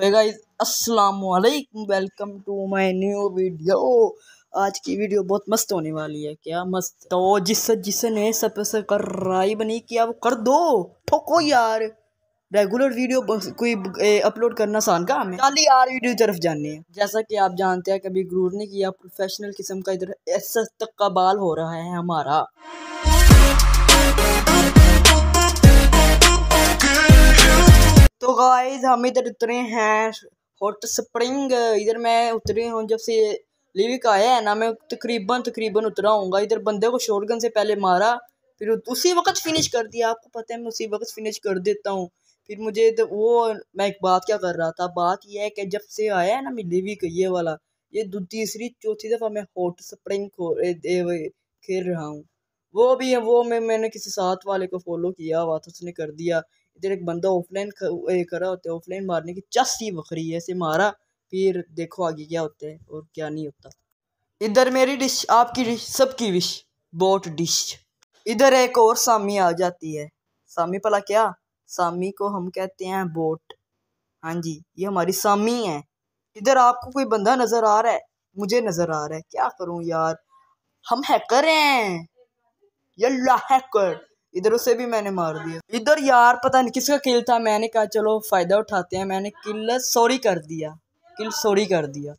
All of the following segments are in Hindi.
तो अस्सलाम वालेकुम welcome to my new video आज की वीडियो बहुत मस्त होने वाली है क्या मस्त तो जिस जिसने सब से कर राय बनी किया वो कर दो ठोको यार रेगुलर वीडियो कोई अपलोड करना आसान काम है खाली यार वीडियो तरफ जाने हैं जैसा कि आप जानते हैं कभी ग्रूर नहीं किया प्रोफेशनल किस्म का इधर ऐसा तकबाल हो रहा है हमारा तो गाइज हम इधर उतरे हैं हॉट स्प्रिंग इधर मैं उतरी हूँ जब से लिविक आया है ना मैं तकरीबन तकरीबन उतरा हूँ इधर बंदे को शोरगन से पहले मारा फिर उसी वक्त फिनिश कर दिया आपको पता है मैं उसी वक्त फिनिश कर देता हूँ फिर मुझे तो वो मैं एक बात क्या कर रहा था बात यह है कि जब से आया है ना मैं लिविक ये वाला ये तीसरी चौथी दफ़ा मैं हॉट स्प्रिंग खेल रहा हूँ वो भी है वो मैं मैंने किसी साथ वाले को फॉलो किया हुआ था उसने कर दिया इधर एक बंदा ऑफलाइन कर रहा होता है ऑफलाइन मारने की चस्ती बकरी ऐसे मारा फिर देखो आगे क्या होता है और क्या नहीं होता इधर मेरी डिश आपकी डिश सबकी विश बोट डिश इधर एक और सामी आ जाती है सामी भला क्या सामी को हम कहते हैं बोट हाँ जी ये हमारी सामी है इधर आपको कोई बंदा नज़र आ रहा है मुझे नज़र आ रहा है क्या करूं यार हम हैकर हैं यल्ला हैकर इधर उसे भी मैंने मार दिया इधर यार पता नहीं किसका किल था मैंने कहा चलो फ़ायदा उठाते हैं मैंने किल सॉरी कर दिया किल सॉरी कर दिया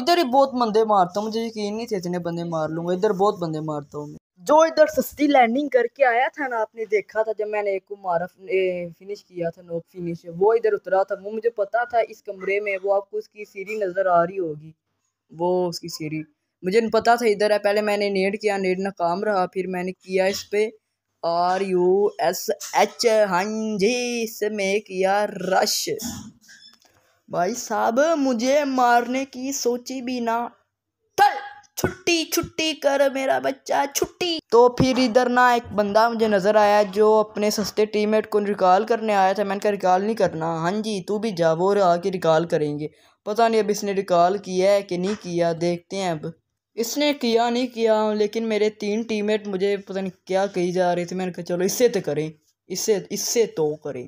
इधर ही बहुत बंदे मारता हूँ मुझे यकीन नहीं थे इतने बंदे मार लूंगा इधर बहुत बंदे मारता हूँ जो इधर सस्ती लैंडिंग करके आया था ना आपने देखा था जब मैंने एक को मारा फिनिश किया था नोक फिनिश वो इधर उतरा था वो मुझे पता था इस कमरे में वो आपको उसकी सीरी नज़र आ रही होगी वो उसकी सीरी मुझे नहीं पता था इधर है पहले मैंने नेट किया नेट ना काम रहा फिर मैंने किया इस पर आर यू एस एच हाँ जी इसमें किया रश भाई साहब मुझे मारने की सोची भी ना तल छुट्टी छुट्टी कर मेरा बच्चा छुट्टी तो फिर इधर ना एक बंदा मुझे नज़र आया जो अपने सस्ते टीममेट को रिकॉल करने आया था मैंने कहा रिकॉल नहीं करना हाँ जी तू भी जा वो आके रिकॉल करेंगे पता नहीं अब इसने रिकॉल किया है कि नहीं किया देखते हैं अब इसने किया नहीं किया लेकिन मेरे तीन टीममेट मुझे पता नहीं क्या कही जा रही थी मैंने कहा चलो इससे तो करें इससे इससे तो करें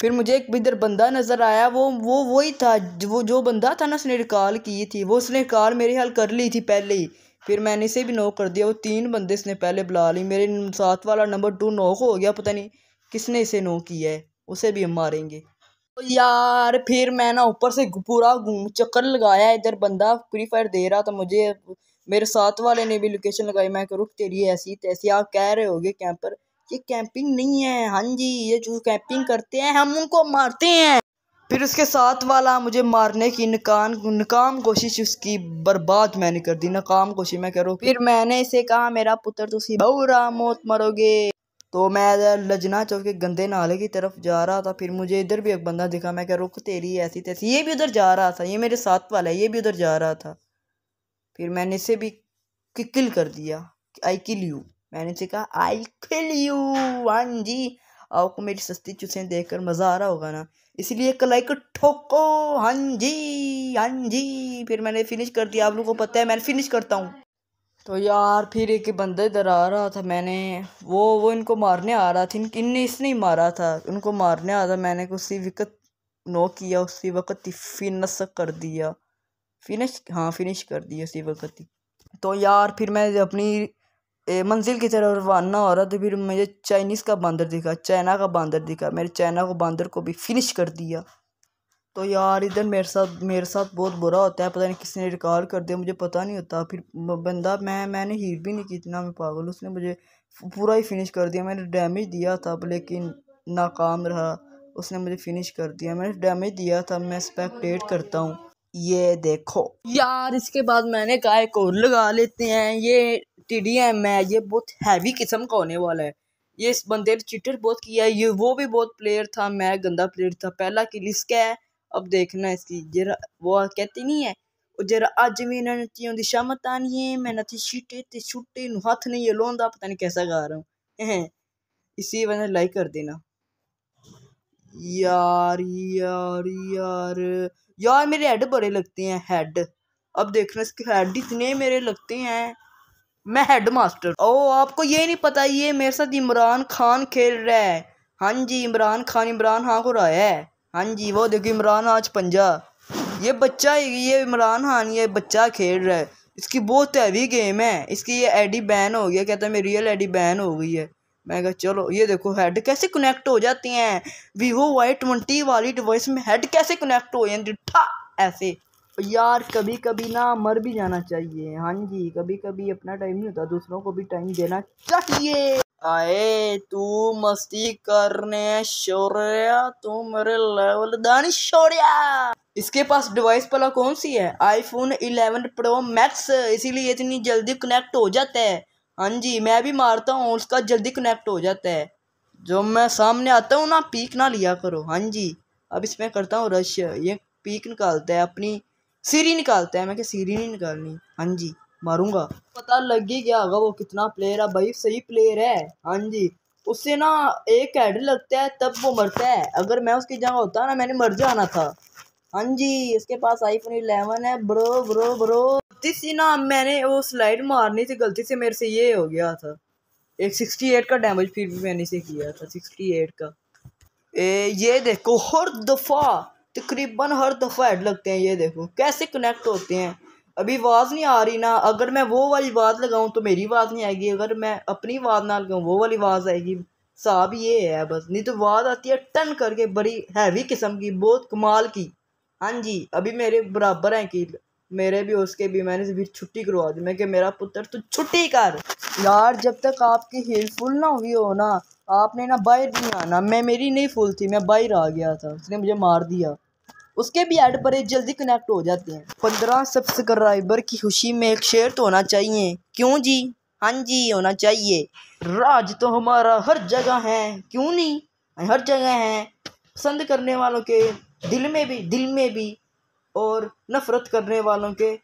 फिर मुझे एक इधर बंदा नज़र आया वो वो वही था वो जो बंदा था ना उसने रिकॉल की थी वो उसने रिकॉल मेरे हाल कर ली थी पहले ही फिर मैंने इसे भी नोक कर दिया वो तीन बंदे इसने पहले बुला ली मेरे साथ वाला नंबर टू नोक हो गया पता नहीं किसने इसे नोक किया है उसे भी हम मारेंगे तो यार फिर मैं ना ऊपर से पूरा चक्कर लगाया इधर बंदा फ्री फायर दे रहा था मुझे मेरे साथ वाले ने भी लोकेशन लगाई मैं रुक तेरी ऐसी तैसी आप कह रहे होगे कैंपर ये कैंपिंग नहीं है हाँ जी ये जो कैंपिंग करते हैं हम उनको मारते हैं फिर उसके साथ वाला मुझे मारने की नकान नकाम कोशिश उसकी बर्बाद मैंने कर दी नकाम कोशिश मैं करूँ फिर मैंने इसे कहा मेरा पुत्र तुसी बहुरा मौत मरोगे तो मैं लजना चौक के गंदे नाले की तरफ जा रहा था फिर मुझे इधर भी एक बंदा दिखा मैं क्या रुक तेरी ऐसी तैसी ये भी उधर जा रहा था ये मेरे साथ वाला है ये भी उधर जा रहा था फिर मैंने इसे भी किल कर दिया आई किल यू मैंने इसे कहा आई किल यू वन जी आपको मेरी सस्ती देख कर मज़ा आ रहा होगा ना इसलिए कलाई को ठोको हाँ जी हाँ जी फिर मैंने फिनिश कर दिया आप लोगों को पता है मैं फिनिश करता हूँ तो यार फिर एक बंदा इधर आ रहा था मैंने वो वो इनको मारने आ रहा था इनने इसने ही मारा था उनको मारने आ रहा था मैंने उसी विकत नो किया उसी वक्त फिनस कर दिया फिनिश हाँ फिनिश कर दी उसी वक्त ही तो यार फिर मैं अपनी मंजिल की तरफ रवाना हो रहा तो फिर मुझे चाइनीज़ का बंदर दिखा चाइना का बंदर दिखा मैंने चाइना को बंदर को भी फिनिश कर दिया तो यार इधर मेरे साथ मेरे साथ बहुत बुरा होता है पता नहीं किसने रिकॉर्ड कर दिया मुझे पता नहीं होता फिर बंदा मैं मैंने हीट भी नहीं की इतना मैं पागल उसने मुझे पूरा ही फिनिश कर दिया मैंने डैमेज दिया था लेकिन नाकाम रहा उसने मुझे फिनिश कर दिया मैंने डैमेज दिया था मैं स्पेक्टेट करता हूँ ये देखो यार इसके बाद मैंने कहा एक और लगा लेते हैं ये टी डी एम है ये बहुत हैवी किस्म का होने वाला है ये इस बंदे ने चिटर बहुत किया है ये वो भी बहुत प्लेयर था मैं गंदा प्लेयर था पहला किल इसका है अब देखना इसकी जरा वो कहती नहीं है जरा अज भी इन्होंने चीज की शामत आनी है मैं नथी शीटे ते छुट्टे हथ नहीं लादा पता नहीं कैसा गा रहा हूँ इसी वजह लाइक कर देना यार यार यार यार मेरे हेड बड़े लगते हैं हेड अब देखना इसके हेड इतने मेरे लगते हैं मैं हेड मास्टर ओ आपको ये नहीं पता ये मेरे साथ इमरान खान खेल रहा है हाँ जी इमरान खान इमरान हाँ को रहा है हाँ जी वो देखो इमरान आज पंजा ये बच्चा ये इमरान खान ये बच्चा खेल रहा है इसकी बहुत हैवी गेम है इसकी ये एडी बैन हो गया कहता है मेरी रियल एडी बैन हो गई है मैं कहा चलो ये देखो हेड कैसे कनेक्ट हो जाती हैं वीवो वाई ट्वेंटी वाली डिवाइस में हेड कैसे कनेक्ट हो जाती ठा ऐसे यार कभी कभी ना मर भी जाना चाहिए हाँ जी कभी कभी अपना टाइम नहीं होता दूसरों को भी टाइम देना चाहिए आए तू मस्ती करने शोरिया तू मेरे लेवल दानी शोरिया इसके पास डिवाइस पला कौन सी है आईफोन 11 प्रो मैक्स इसीलिए इतनी जल्दी कनेक्ट हो जाता है हाँ जी मैं भी मारता हूँ उसका जल्दी कनेक्ट हो जाता है जो मैं सामने आता हूँ ना पीक ना लिया करो हाँ जी अब इसमें करता हूँ रश ये पीक निकालता है अपनी सीरी निकालता है मैं क्या सीरी नहीं निकालनी हाँ जी मारूंगा पता लग ही गया होगा वो कितना प्लेयर है भाई सही प्लेयर है हाँ जी उससे ना एक हेड लगता है तब वो मरता है अगर मैं उसकी जगह होता ना मैंने मर जाना था हाँ जी इसके पास आईफोन इलेवन है ब्रो ब्रो ब्रो गलती से ना मैंने वो स्लाइड मारनी थी गलती से मेरे से ये हो गया था एक सिक्सटी एट का डैमेज फिर भी मैंने से किया था सिक्सटी एट का ए, ये देखो हर दफ़ा तकरीबन हर दफ़ा ऐड लगते हैं ये देखो कैसे कनेक्ट होते हैं अभी आवाज़ नहीं आ रही ना अगर मैं वो वाली आवाज़ लगाऊँ तो मेरी आवाज़ नहीं आएगी अगर मैं अपनी आवाज़ ना लगाऊँ वो वाली आवाज़ आएगी साहब ये है बस नहीं तो आवाज़ आती है टन करके बड़ी हैवी किस्म की बहुत कमाल की हाँ जी अभी मेरे बराबर हैं कि मेरे भी उसके भी मैंने भी छुट्टी करवा दी मैं कि मेरा पुत्र तू छुट्टी कर यार जब तक आपकी हेल्पफुल ना हुई हो ना आपने ना बाहर नहीं आना मैं मेरी नहीं फुल थी मैं बाहर आ गया था उसने मुझे मार दिया उसके भी ऐड पर जल्दी कनेक्ट हो जाते हैं पंद्रह सब्सक्राइबर की खुशी में एक शेयर तो होना चाहिए क्यों जी हाँ जी होना चाहिए राज तो हमारा हर जगह है क्यों नहीं हर जगह है पसंद करने वालों के दिल में भी दिल में भी और नफ़रत करने वालों के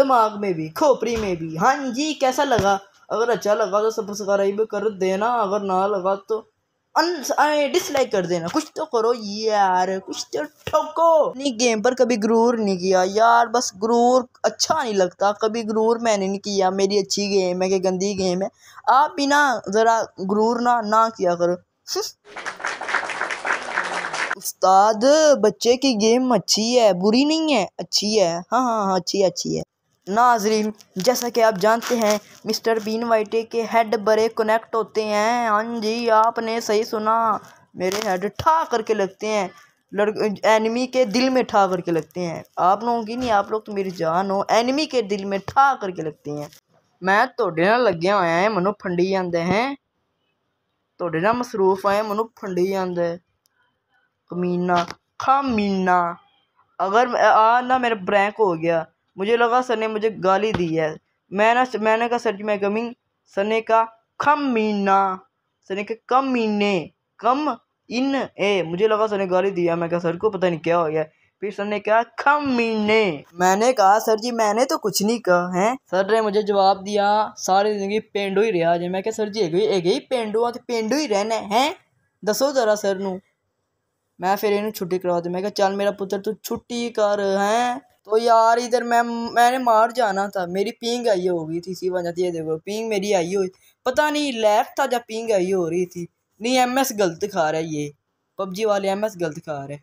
दिमाग में भी खोपड़ी में भी हाँ जी कैसा लगा अगर अच्छा लगा तो सब्सक्राइब कर देना अगर ना लगा तो डिसलाइक कर देना कुछ तो करो यार कुछ तो ठोको नहीं गेम पर कभी गुरूर नहीं किया यार बस गुरूर अच्छा नहीं लगता कभी गुरूर मैंने नहीं किया मेरी अच्छी गेम है कि गंदी गेम है आप भी ना ज़रा ग्रूर ना ना किया करो उस्ताद बच्चे की गेम अच्छी है बुरी नहीं है अच्छी है हाँ हाँ हाँ अच्छी अच्छी है नाजरीन जैसा कि आप जानते हैं मिस्टर बीन वाइटे के हेड बड़े कनेक्ट होते हैं हाँ जी आपने सही सुना मेरे हेड ठा करके लगते हैं लड़ एनिमी के दिल में ठा करके लगते हैं आप लोगों की नहीं आप लोग तो मेरी जान हो एनिमी के दिल में ठा करके लगते हैं मैं थोड़े तो ना लगे होया है मनु फंडी आंदे हैं थोड़े तो ना मसरूफ आए मनु फंडी आंदे है कमीना खामीना अगर आ ना मेरा ब्रैंक हो गया मुझे लगा सर ने मुझे गाली दी है मैंने मैंने कहा सर जी मैं कमिंग सने का खम मीना सर कम मीने कम इन ए मुझे लगा सर ने गाली दिया मैं कहा सर को पता नहीं क्या हो गया फिर सर ने कहा खम मीने मैंने कहा सर जी मैंने तो कुछ नहीं कहा है सर ने मुझे जवाब दिया सारी जिंदगी पेंडू ही रहा जी मैं क्या सर जी एक ही पेंडू आ हाँ, तो पेंडू ही रहना है दसो जरा सर न मैं फिर इन्हें छुट्टी करवा दी मैं कहा चल मेरा पुत्र तू छुट्टी कर हैं तो यार इधर मैं मैंने मार जाना था मेरी पिंग आई हो गई थी इसी वजह से देखो पिंग मेरी आई हुई पता नहीं लैग था जब पिंग आई हो रही थी नहीं एम एस गलत खा रहा है ये पबजी वाले एम एस गलत खा रहे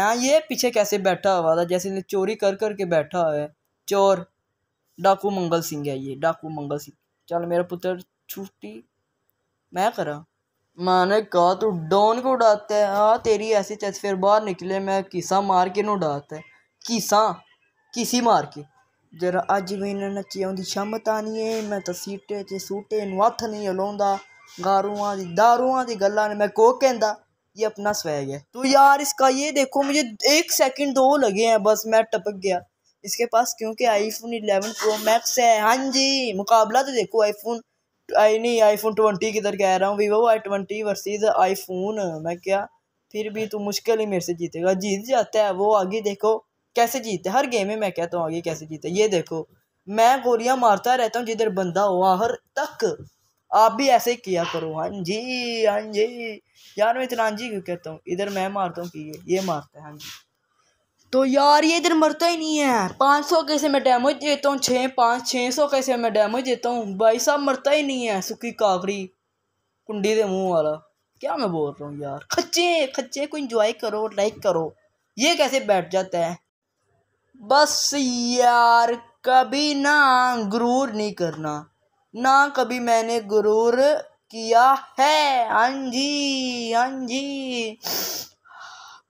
हाँ ये पीछे कैसे बैठा हुआ था जैसे चोरी कर कर के बैठा हुआ है चोर डाकू मंगल सिंह है ये डाकू मंगल सिंह चल मेरा पुत्र छुट्टी मैं करा मैंने कहा तू डॉन को उड़ाता है हाँ तेरी ऐसी चेस फिर बाहर निकले मैं किसा मार के उड़ाता है किसा किसी मार के जरा अज इन्हें नची आँदी क्षमता नहीं है मैं तो सीटे च सूटे हथ नहीं हिला गारूआ दी दारूआ दी गल मैं को कहता ये अपना स्वैग है तो यार इसका ये देखो मुझे एक सेकंड दो लगे हैं बस मैं टपक गया इसके पास क्योंकि आईफोन 11 प्रो मैक्स है हाँ जी मुकाबला तो देखो आईफोन आई नहीं आई फोन ट्वेंटी किधर कह रहा हूँ Vivo I twenty versus iPhone मैं क्या फिर भी तू मुश्किल ही मेरे से जीतेगा जीत जाता है वो आगे देखो कैसे जीते हर गेम में मैं कहता हूँ आगे कैसे जीते ये देखो मैं गोलियाँ मारता रहता हूँ जिधर बंदा हो आखिर तक आप भी ऐसे ही किया करो हाँ जी हाँ जी यार मैं इतना जी क्यों कहता हूँ इधर मैं मारता हूँ कि ये ये मारता है हाँ जी तो यार ये दिन मरता ही नहीं है पाँच सौ कैसे मैं डैमेज देता हूँ छः पाँच छः सौ कैसे मैं डैमेज देता हूँ भाई साहब मरता ही नहीं है सुखी काकड़ी कुंडी दे मुंह वाला क्या मैं बोल रहा हूँ यार खच्चे खच्चे को इंजॉय करो लाइक करो ये कैसे बैठ जाता है बस यार कभी ना गुरूर नहीं करना ना कभी मैंने गुरूर किया है हाँ जी हाँ जी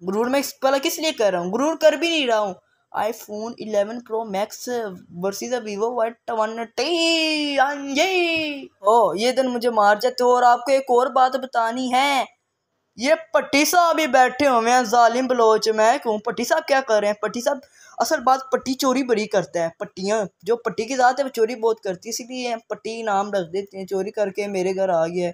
गुरूर मैं इस पर किस लिए कर रहा हूँ गुरूर कर भी नहीं रहा हूँ iPhone eleven pro max versus अवो वाई वन टी ओ ये दिन मुझे मार जाते हो और आपको एक और बात बतानी है ये पट्टी साहब भी बैठे हुए हैं जालिम बलोच मैं कहूँ पट्टी साहब क्या कर रहे हैं पट्टी साहब असल बात पट्टी चोरी बड़ी करते हैं पट्टियाँ जो पट्टी की ज़ात है वो चोरी बहुत करती है इसीलिए पट्टी नाम रख देते हैं चोरी करके मेरे घर आ गया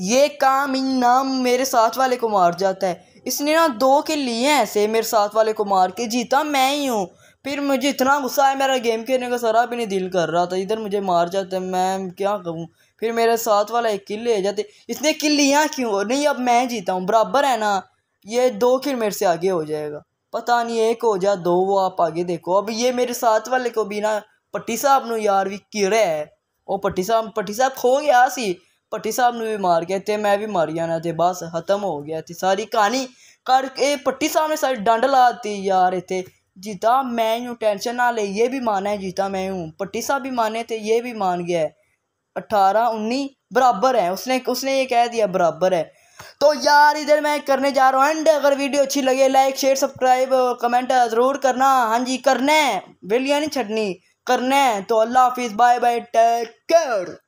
ये काम इन नाम मेरे साथ वाले को मार जाता है इसने ना दो के लिए ऐसे मेरे साथ वाले को मार के जीता मैं ही हूँ फिर मुझे इतना गुस्सा आया मेरा गेम खेलने का सारा भी नहीं दिल कर रहा था इधर मुझे मार जाते मैं क्या कहूँ फिर मेरे साथ वाला एक किल ले जाते इसने किल लिया क्यों नहीं अब मैं जीता हूँ बराबर है ना ये दो किल मेरे से आगे हो जाएगा पता नहीं एक हो जा दो वो आप आगे देखो अब ये मेरे साथ वाले को भी ना पट्टी साहब नार यार भी किरे है वो पट्टी साहब पट्टी साहब खो गया सी पट्टी साहब ने भी मार गया तो मैं भी मर जाना तो बस खत्म हो गया ਤੇ सारी कहानी करके पट्टी साहब ने सारी डंड ला दी यार इतने जीता मैं यूँ टेंशन ना ले ये भी माना है जीता मैं हूँ पट्टी साहब भी माने थे ये भी मान गया है अट्ठारह उन्नीस बराबर है उसने उसने ये कह दिया बराबर है तो यार इधर मैं करने जा रहा हूँ एंड अगर वीडियो अच्छी लगे लाइक शेयर सब्सक्राइब कमेंट ज़रूर करना हाँ जी करना है वेलियाँ नहीं छटनी करना है तो अल्लाह हाफिज़ बाय बाय टेक केयर